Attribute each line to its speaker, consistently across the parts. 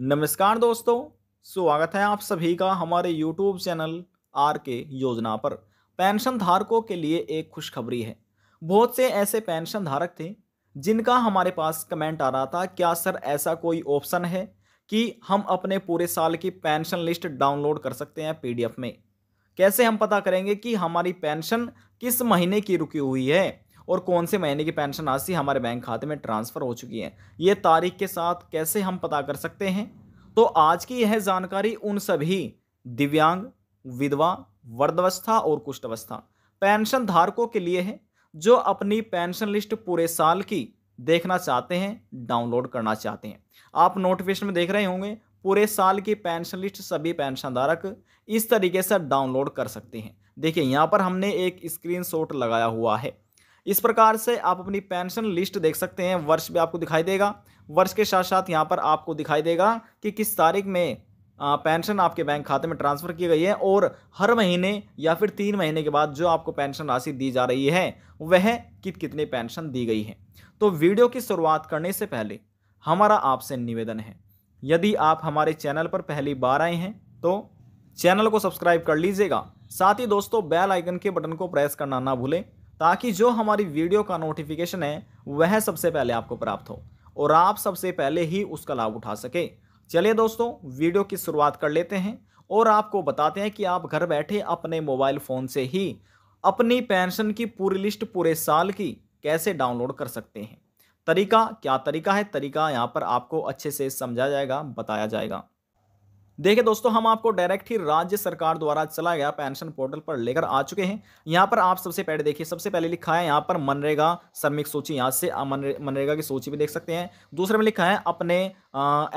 Speaker 1: नमस्कार दोस्तों स्वागत है आप सभी का हमारे यूट्यूब चैनल आर के योजना पर पेंशन धारकों के लिए एक खुशखबरी है बहुत से ऐसे पेंशन धारक थे जिनका हमारे पास कमेंट आ रहा था क्या सर ऐसा कोई ऑप्शन है कि हम अपने पूरे साल की पेंशन लिस्ट डाउनलोड कर सकते हैं पीडीएफ में कैसे हम पता करेंगे कि हमारी पेंशन किस महीने की रुकी हुई है और कौन से महीने की पेंशन राशि हमारे बैंक खाते में ट्रांसफ़र हो चुकी है ये तारीख के साथ कैसे हम पता कर सकते हैं तो आज की यह जानकारी उन सभी दिव्यांग विधवा वर्धवस्था और कुष्ठवस्था पेंशन धारकों के लिए है जो अपनी पेंशन लिस्ट पूरे साल की देखना चाहते हैं डाउनलोड करना चाहते हैं आप नोटिफिकेशन में देख रहे होंगे पूरे साल की पेंशन लिस्ट सभी पेंशन धारक इस तरीके से डाउनलोड कर सकते हैं देखिए यहाँ पर हमने एक स्क्रीनशॉट लगाया हुआ है इस प्रकार से आप अपनी पेंशन लिस्ट देख सकते हैं वर्ष भी आपको दिखाई देगा वर्ष के साथ साथ यहाँ पर आपको दिखाई देगा कि किस तारीख में पेंशन आपके बैंक खाते में ट्रांसफ़र की गई है और हर महीने या फिर तीन महीने के बाद जो आपको पेंशन राशि दी जा रही है वह कित कितनी पेंशन दी गई है तो वीडियो की शुरुआत करने से पहले हमारा आपसे निवेदन है यदि आप हमारे चैनल पर पहली बार आए हैं तो चैनल को सब्सक्राइब कर लीजिएगा साथ ही दोस्तों बेल आइकन के बटन को प्रेस करना ना भूलें ताकि जो हमारी वीडियो का नोटिफिकेशन है वह सबसे पहले आपको प्राप्त हो और आप सबसे पहले ही उसका लाभ उठा सकें चलिए दोस्तों वीडियो की शुरुआत कर लेते हैं और आपको बताते हैं कि आप घर बैठे अपने मोबाइल फ़ोन से ही अपनी पेंशन की पूरी लिस्ट पूरे साल की कैसे डाउनलोड कर सकते हैं तरीका क्या तरीका है तरीका यहाँ पर आपको अच्छे से समझा जाएगा बताया जाएगा देखिए दोस्तों हम आपको डायरेक्ट ही राज्य सरकार द्वारा चला गया पेंशन पोर्टल पर लेकर आ चुके हैं यहाँ पर आप सबसे पहले देखिए सबसे पहले लिखा है यहाँ पर मनरेगा श्रमिक सूची यहाँ से आप मनरेगा की सूची भी देख सकते हैं दूसरे में लिखा है अपने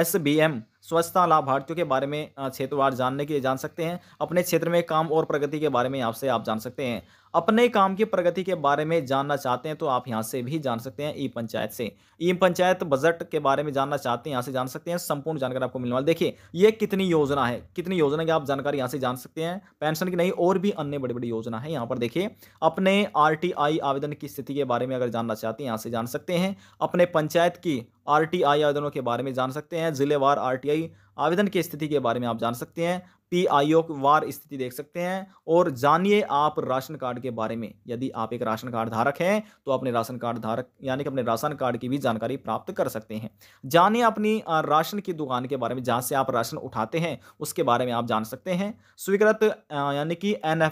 Speaker 1: एस बी एम स्वच्छता लाभार्थियों के बारे में क्षेत्रवार जानने के लिए जान सकते हैं अपने क्षेत्र में काम और प्रगति के बारे में आपसे आप जान सकते हैं अपने काम की प्रगति के बारे में जानना चाहते हैं तो आप यहाँ से भी जान सकते हैं ई पंचायत से ई पंचायत बजट के बारे में जानना चाहते हैं यहाँ से जान सकते हैं संपूर्ण जानकारी आपको मिलने वाली देखिए ये कितनी योजना है कितनी योजना की आप जानकारी यहाँ से जान सकते हैं पेंशन की नहीं और भी अन्य बड़ी बड़ी योजना है यहाँ पर देखिए अपने आर आवेदन की स्थिति के बारे में अगर जानना चाहते हैं यहाँ से जान सकते हैं अपने पंचायत की आर आवेदनों के बारे में जान सकते हैं जिलेवार आर आवेदन की स्थिति के बारे में आप जान सकते हैं पी वार स्थिति देख सकते हैं और जानिए आप राशन कार्ड के बारे में यदि आप एक राशन कार्ड धारक हैं तो अपने राशन कार्ड धारक यानी कि अपने राशन कार्ड की भी जानकारी प्राप्त कर सकते हैं जानिए अपनी राशन की दुकान के बारे में जहाँ से आप राशन उठाते हैं उसके बारे में आप जान सकते हैं स्वीकृत यानी कि एन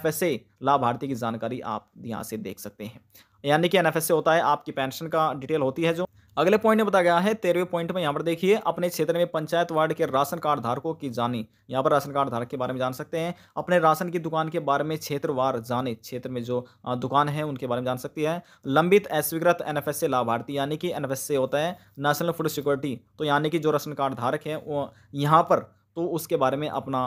Speaker 1: लाभार्थी की जानकारी आप यहाँ से देख सकते हैं यानी कि एन से होता है आपकी पेंशन का डिटेल होती है जो अगले पॉइंट में बताया गया है तेरहवें पॉइंट में यहाँ पर देखिए अपने क्षेत्र में पंचायत वार्ड के राशन कार्ड धारकों की जानी यहाँ पर राशन कार्ड धारक के बारे में जान सकते हैं अपने राशन की दुकान के बारे में क्षेत्रवार जाने क्षेत्र में जो दुकान है उनके बारे में जान सकती है लंबित अस्वीकृत एन एफ लाभार्थी यानी कि एन एफ होता है नेशनल फूड सिक्योरिटी तो यानी कि जो राशन कार्ड धारक है वो यहाँ पर तो उसके बारे में अपना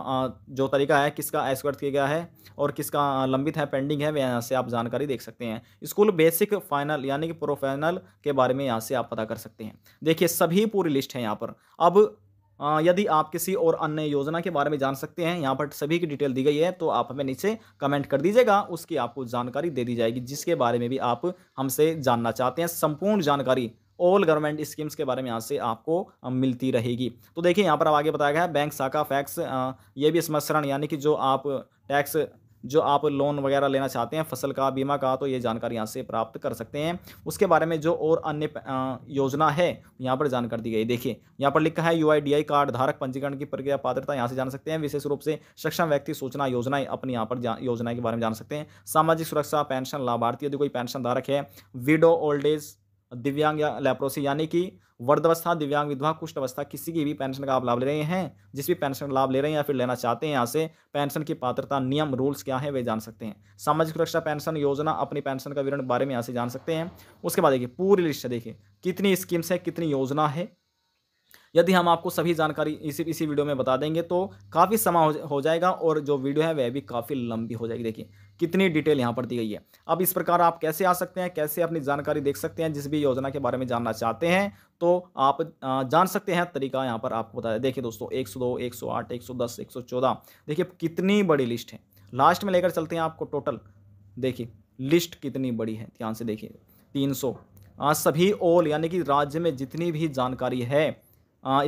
Speaker 1: जो तरीका है किसका एस्कर्ट किया गया है और किसका लंबित है पेंडिंग है वे यहाँ से आप जानकारी देख सकते हैं स्कूल बेसिक फाइनल यानी कि प्रोफाइनल के बारे में यहाँ से आप पता कर सकते हैं देखिए सभी पूरी लिस्ट है यहाँ पर अब यदि आप किसी और अन्य योजना के बारे में जान सकते हैं यहाँ पर सभी की डिटेल दी गई है तो आप हमें नीचे कमेंट कर दीजिएगा उसकी आपको जानकारी दे दी जाएगी जिसके बारे में भी आप हमसे जानना चाहते हैं संपूर्ण जानकारी ऑल गवर्नमेंट स्कीम्स के बारे में यहाँ से आपको मिलती रहेगी तो देखिए यहाँ पर अब आगे बताया गया है बैंक शाखा फैक्स ये भी स्मरण यानी कि जो आप टैक्स जो आप लोन वगैरह लेना चाहते हैं फसल का बीमा का तो ये जानकारी यहाँ से प्राप्त कर सकते हैं उसके बारे में जो और अन्य योजना है यहाँ पर जानकारी दी गई देखिए यहाँ पर लिखा है यू कार्ड धारक पंजीकरण की प्रक्रिया पात्रता यहाँ से जान सकते हैं विशेष रूप से सक्षम व्यक्ति सूचना योजनाएं अपनी यहाँ पर योजना के बारे में जान सकते हैं सामाजिक सुरक्षा पेंशन लाभार्थी यदि कोई पेंशन धारक है विडो ओल्ड एज दिव्यांग या लेप्रोसी यानी कि वर्धावस्था दिव्यांग विधवा कुष्ठ अवस्था किसी की भी पेंशन का आप लाभ ले रहे हैं जिस भी पेंशन लाभ ले रहे हैं या फिर लेना चाहते हैं यहाँ से पेंशन की पात्रता नियम रूल्स क्या है वे जान सकते हैं सामाजिक सुरक्षा पेंशन योजना अपनी पेंशन का विवरण बारे में यहाँ से जान सकते हैं उसके बाद देखिए पूरी लिस्ट देखिए कितनी स्कीम्स है कितनी योजना है यदि हम आपको सभी जानकारी इसी इसी वीडियो में बता देंगे तो काफ़ी समय हो जाएगा और जो वीडियो है वह भी काफ़ी लंबी हो जाएगी देखिए कितनी डिटेल यहाँ पर दी गई है अब इस प्रकार आप कैसे आ सकते हैं कैसे अपनी जानकारी देख सकते हैं जिस भी योजना के बारे में जानना चाहते हैं तो आप जान सकते हैं तरीका यहाँ पर आपको बताया देखिए दोस्तों एक सौ दो एक सौ आठ एक सौ दस एक सौ चौदह देखिए कितनी बड़ी लिस्ट है लास्ट में लेकर चलते हैं आपको टोटल देखिए लिस्ट कितनी बड़ी है ध्यान से देखिए तीन सौ सभी ओल यानी कि राज्य में जितनी भी जानकारी है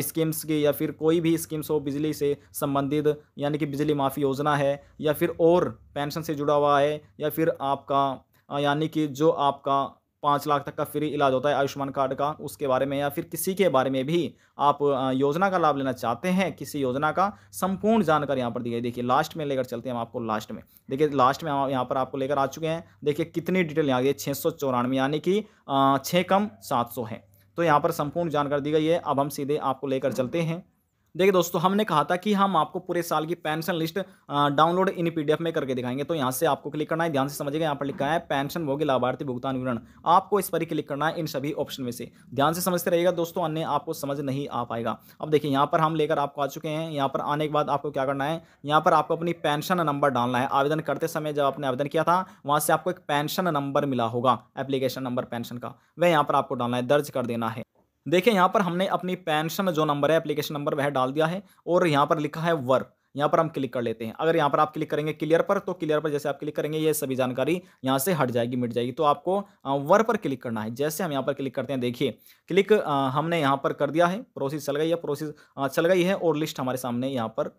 Speaker 1: स्कीम्स की या फिर कोई भी स्कीम्स हो बिजली से संबंधित यानी कि बिजली माफ़ी योजना है या फिर और पेंशन से जुड़ा हुआ है या फिर आपका यानी कि जो आपका पाँच लाख तक का फ्री इलाज होता है आयुष्मान कार्ड का उसके बारे में या फिर किसी के बारे में भी आप योजना का लाभ लेना चाहते हैं किसी योजना का संपूर्ण जानकारी यहाँ पर दी गई देखिए लास्ट में लेकर चलते हैं हम आपको लास्ट में देखिए लास्ट में हम यहाँ पर आपको लेकर आ चुके हैं देखिए कितनी डिटेल यहाँ गई छः सौ चौरानवे यानी कि छः कम सात सौ है तो यहाँ पर संपूर्ण जानकारी दी गई है अब हम सीधे आपको लेकर चलते हैं देखिए दोस्तों हमने कहा था कि हम आपको पूरे साल की pension list download in PDF में करके दिखाएंगे तो यहाँ से आपको क्लिक करना है ध्यान से समझिएगा यहाँ पर लिखा है पेंशन भोगी लाभार्थी भुगतान विवरण आपको इस पर ही क्लिक करना है इन सभी ऑप्शन में से ध्यान से समझते रहिएगा दोस्तों अन्य आपको समझ नहीं आ पाएगा अब देखिए यहाँ पर हम लेकर आपको आ चुके हैं यहाँ पर आने के बाद आपको क्या करना है यहाँ पर आपको अपनी पेंशन नंबर डालना है आवेदन करते समय जब आपने आवेदन किया था वहाँ से आपको एक पेंशन नंबर मिला होगा एप्लीकेशन नंबर पेंशन का वह यहाँ पर आपको डालना है दर्ज कर देना है देखिए यहाँ पर हमने अपनी पेंशन जो नंबर है एप्लीकेशन नंबर वह डाल दिया है और यहाँ पर लिखा है वर्क यहाँ पर हम क्लिक कर लेते हैं अगर यहाँ पर आप क्लिक करेंगे क्लियर पर तो क्लियर पर जैसे आप क्लिक करेंगे ये सभी जानकारी यहाँ से हट जाएगी मिट जाएगी तो आपको वर पर क्लिक करना है जैसे हम यहाँ पर क्लिक करते हैं देखिए क्लिक हमने यहाँ पर कर दिया है प्रोसेस चल गई है प्रोसेस चल गई है और लिस्ट हमारे सामने यहाँ पर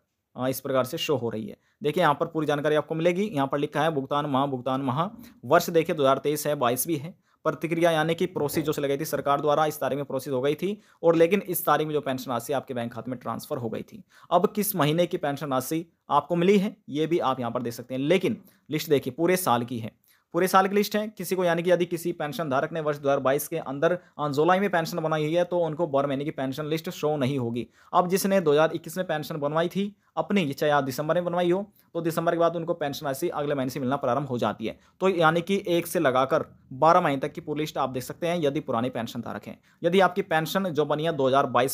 Speaker 1: इस प्रकार से शो हो रही है देखिए यहाँ पर पूरी जानकारी आपको मिलेगी यहाँ पर लिखा है भुगतान माह भुगतान माह वर्ष देखिए 2023 है बाईस भी है प्रतिक्रिया यानी कि प्रोसेस जो गई थी सरकार द्वारा इस तारीख में प्रोसेस हो गई थी और लेकिन इस तारीख में जो पेंशन राशि आपके बैंक खाते में ट्रांसफर हो गई थी अब किस महीने की पेंशन राशि आपको मिली है ये भी आप यहाँ पर देख सकते हैं लेकिन लिस्ट देखिए पूरे साल की है पूरे साल की लिस्ट है किसी को यानी कि यदि किसी पेंशन धारक ने वर्ष 2022 के अंदर जुलाई में पेंशन बनाई हुई है तो उनको बारह महीने की पेंशन लिस्ट शो नहीं होगी अब जिसने 2021 में पेंशन बनवाई थी अपनी चाहे आप दिसंबर में बनवाई हो तो दिसंबर के बाद उनको पेंशन राशि अगले महीने से मिलना प्रारंभ हो जाती है तो यानी कि एक से लगाकर बारह महीने तक की पूरी लिस्ट आप देख सकते हैं यदि पुरानी पेंशन धारक हैं यदि आपकी पेंशन जो बनी है दो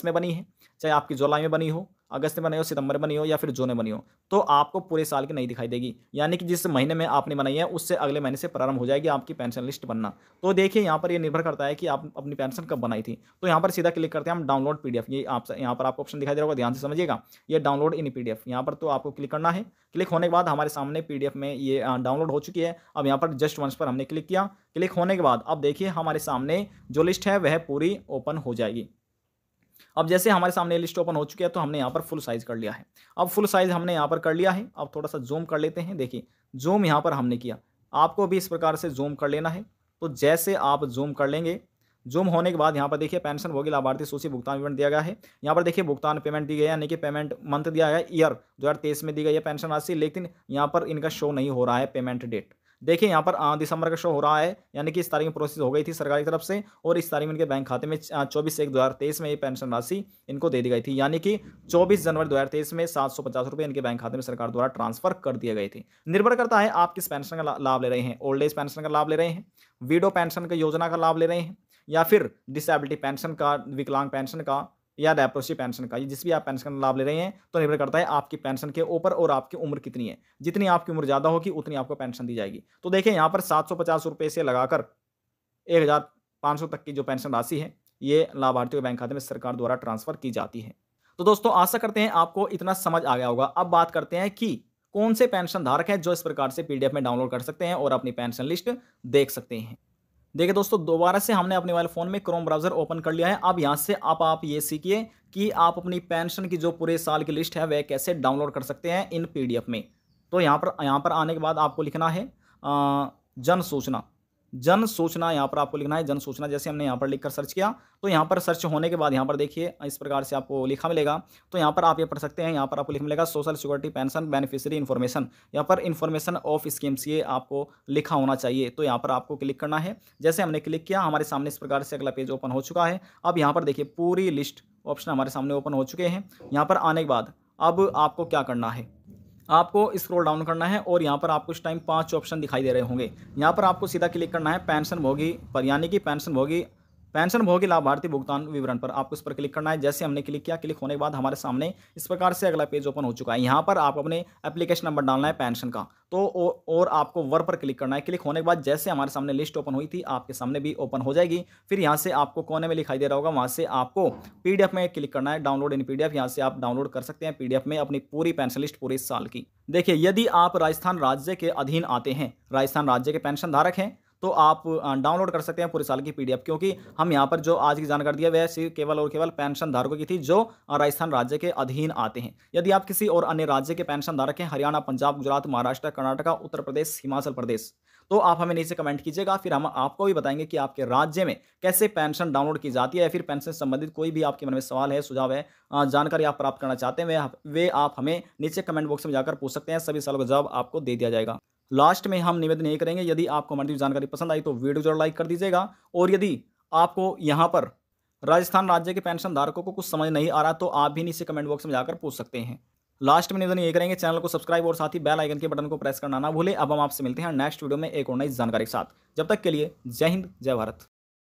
Speaker 1: में बनी है चाहे आपकी जुलाई में बनी हो अगस्त में बनाई हो सितंबर में बनी हो या फिर जून में बनी हो तो आपको पूरे साल की नहीं दिखाई देगी यानी कि जिस महीने में आपने बनाई है उससे अगले महीने से प्रारंभ हो जाएगी आपकी पेंशन लिस्ट बनना तो देखिए यहाँ पर यह निर्भर करता है कि आप अपनी पेंशन कब बनाई थी तो यहाँ पर सीधा क्लिक करते हैं हम डाउनलोड पी ये आप यहाँ पर आपको ऑप्शन दिखाई दे रहा होगा ध्यान से समझिएगा ये डाउनलोड इन पी यहाँ पर तो आपको क्लिक करना है क्लिक होने के बाद हमारे सामने पी में ये डाउनलोड हो चुकी है अब यहाँ पर जस्ट वंस पर हमने क्लिक किया क्लिक होने के बाद अब देखिए हमारे सामने जो लिस्ट है वह पूरी ओपन हो जाएगी अब जैसे हमारे सामने लिस्ट ओपन हो चुकी है तो हमने यहाँ पर फुल साइज़ कर लिया है अब फुल साइज़ हमने यहाँ पर कर लिया है अब थोड़ा सा जूम कर लेते हैं देखिए जूम यहाँ पर हमने किया आपको भी इस प्रकार से जूम कर लेना है तो जैसे आप जूम कर लेंगे जूम होने के बाद यहाँ पर देखिए पेंशन भोगी लाभार्थी सूची भुगतान पेमेंट दिया गया है यहाँ पर देखिए भुगतान पेमेंट दी गई यानी कि पेमेंट मंथ दिया गया ईयर दो हज़ार तेईस में दी गई है पेंशन राशि लेकिन यहाँ पर इनका शो नहीं हो रहा है पेमेंट डेट देखिए यहाँ पर दिसंबर का शो हो रहा है यानी कि इस तारीख में प्रोसेस हो गई थी सरकार की तरफ से और इस तारीख में इनके बैंक खाते में चौबीस एक दो में ये पेंशन राशि इनको दे दी गई थी यानी कि चौबीस जनवरी दो में सात रुपए इनके बैंक खाते में सरकार द्वारा ट्रांसफर कर दिए गए थे निर्भर करता है आप किस पेंशन का लाभ ले रहे हैं ओल्ड एज पेंशन का लाभ ले रहे हैं विडो पेंशन का योजना का लाभ ले रहे हैं या फिर डिसेबिलिटी पेंशन का विकलांग पेंशन का या डेप्रोसी पेंशन का ये जिस भी आप पेंशन का लाभ ले रहे हैं तो निर्भर करता है आपकी पेंशन के ऊपर और आपकी उम्र कितनी है जितनी आपकी उम्र ज़्यादा होगी उतनी आपको पेंशन दी जाएगी तो देखिए यहाँ पर सात सौ पचास रुपये से लगाकर एक हज़ार पाँच सौ तक की जो पेंशन राशि है ये लाभार्थियों के बैंक खाते में सरकार द्वारा ट्रांसफर की जाती है तो दोस्तों आशा करते हैं आपको इतना समझ आ गया होगा अब बात करते हैं कि कौन से पेंशन धारक हैं जो इस प्रकार से पीडीएफ में डाउनलोड कर सकते हैं और अपनी पेंशन लिस्ट देख सकते हैं देखिए दोस्तों दोबारा से हमने अपने वाले फ़ोन में क्रोम ब्राउज़र ओपन कर लिया है अब यहाँ से आप आप ये सीखिए कि आप अपनी पेंशन की जो पूरे साल की लिस्ट है वह कैसे डाउनलोड कर सकते हैं इन पीडीएफ में तो यहाँ पर यहाँ पर आने के बाद आपको लिखना है जन सूचना जन सूचना यहाँ पर आपको लिखना है जन सूचना जैसे हमने यहाँ पर लिखकर सर्च किया तो यहाँ पर सर्च होने के बाद यहाँ पर देखिए इस प्रकार से आपको लिखा मिलेगा तो यहाँ पर आप ये पढ़ सकते हैं यहाँ पर आपको लिखा मिलेगा social security pension beneficiary information यहाँ पर इन्फॉर्मेशन ऑफ स्कीम्स ये आपको लिखा होना चाहिए तो यहाँ पर आपको क्लिक करना है जैसे हमने क्लिक किया हमारे सामने इस प्रकार से अगला पेज ओपन हो चुका है अब यहाँ पर देखिए पूरी लिस्ट ऑप्शन हमारे सामने ओपन हो चुके हैं यहाँ पर आने के बाद अब आपको क्या करना है आपको स्क्रॉल डाउन करना है और यहाँ पर आपको इस टाइम पाँच ऑप्शन दिखाई दे रहे होंगे यहाँ पर आपको सीधा क्लिक करना है पेंशन भोगी पर यानी कि पेंशन भोगी पेंशन भोगी लाभार्थी भुगतान विवरण पर आपको इस पर क्लिक करना है जैसे हमने क्लिक किया क्लिक होने के बाद हमारे सामने इस प्रकार से अगला पेज ओपन हो चुका है यहाँ पर आप अपने एप्लीकेशन नंबर डालना है पेंशन का तो और आपको वर पर क्लिक करना है क्लिक होने के बाद जैसे हमारे सामने लिस्ट ओपन हुई थी आपके सामने भी ओपन हो जाएगी फिर यहाँ से आपको कोने में लिखाई दे रहा होगा वहाँ से आपको पी में क्लिक करना है डाउनलोड इन पी यहाँ से आप डाउनलोड कर सकते हैं पी में अपनी पूरी पेंशन लिस्ट पूरे साल की देखिए यदि आप राजस्थान राज्य के अधीन आते हैं राजस्थान राज्य के पेंशन धारक हैं तो आप डाउनलोड कर सकते हैं पूरे साल की पीडीएफ क्योंकि हम यहाँ पर जो आज की जानकारी दिया वह सिर्फ केवल और केवल पेंशन धारकों की थी जो राजस्थान राज्य के अधीन आते हैं यदि आप किसी और अन्य राज्य के पेंशन धारक हैं हरियाणा पंजाब गुजरात महाराष्ट्र कर्नाटका उत्तर प्रदेश हिमाचल प्रदेश तो आप हमें नीचे कमेंट कीजिएगा फिर हम आपको भी बताएंगे कि आपके राज्य में कैसे पेंशन डाउनलोड की जाती है या फिर पेंशन संबंधित कोई भी आपके मन में सवाल है सुझाव है जानकारी आप प्राप्त करना चाहते हैं वे आप हमें नीचे कमेंट बॉक्स में जाकर पूछ सकते हैं सभी सवालों का जवाब आपको दे दिया जाएगा लास्ट में हम निवेदन यही करेंगे यदि आपको हमारी जानकारी पसंद आई तो वीडियो जरूर लाइक कर दीजिएगा और यदि आपको यहाँ पर राजस्थान राज्य के पेंशन धारकों को कुछ समझ नहीं आ रहा तो आप भी नीचे कमेंट बॉक्स में जाकर पूछ सकते हैं लास्ट में निवेदन ये करेंगे चैनल को सब्सक्राइब और साथ ही बेल आइकन के बटन को प्रेस करना ना भूलें अब हम आपसे मिलते हैं नेक्स्ट वीडियो में एक और नई जानकारी के साथ जब तक के लिए जय हिंद जय भारत